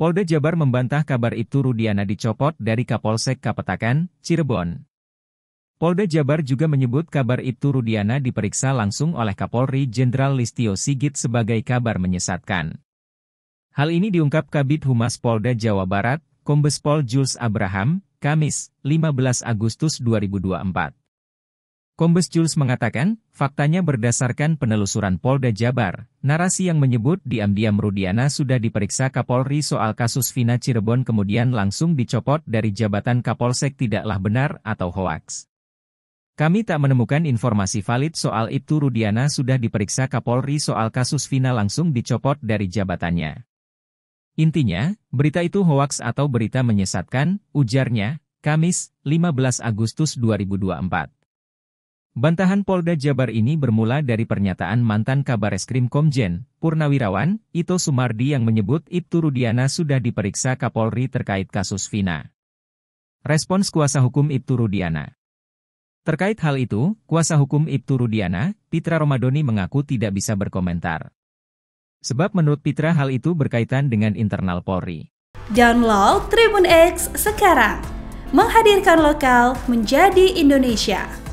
Polda Jabar membantah kabar itu Rudiana dicopot dari Kapolsek Kapetakan, Cirebon. Polda Jabar juga menyebut kabar itu Rudiana diperiksa langsung oleh Kapolri Jenderal Listio Sigit sebagai kabar menyesatkan. Hal ini diungkap Kabit Humas Polda Jawa Barat, Kombes Pol Jules Abraham, Kamis, 15 Agustus 2024. Kombes Jules mengatakan, faktanya berdasarkan penelusuran Polda Jabar, narasi yang menyebut diam-diam Rudiana sudah diperiksa Kapolri soal kasus Vina Cirebon kemudian langsung dicopot dari jabatan Kapolsek tidaklah benar atau hoaks. Kami tak menemukan informasi valid soal itu Rudiana sudah diperiksa Kapolri soal kasus Vina langsung dicopot dari jabatannya. Intinya, berita itu hoaks atau berita menyesatkan, ujarnya, Kamis, 15 Agustus 2024. Bantahan Polda Jabar ini bermula dari pernyataan mantan kabar eskrim Komjen, Purnawirawan, Ito Sumardi yang menyebut Ibtu Rudiana sudah diperiksa Kapolri terkait kasus Vina. Respons kuasa hukum Ibtu Rudiana Terkait hal itu, kuasa hukum Ibtu Rudiana, Pitra Romadoni mengaku tidak bisa berkomentar. Sebab menurut Pitra hal itu berkaitan dengan internal Polri. Download Tribun X sekarang. Menghadirkan lokal menjadi Indonesia.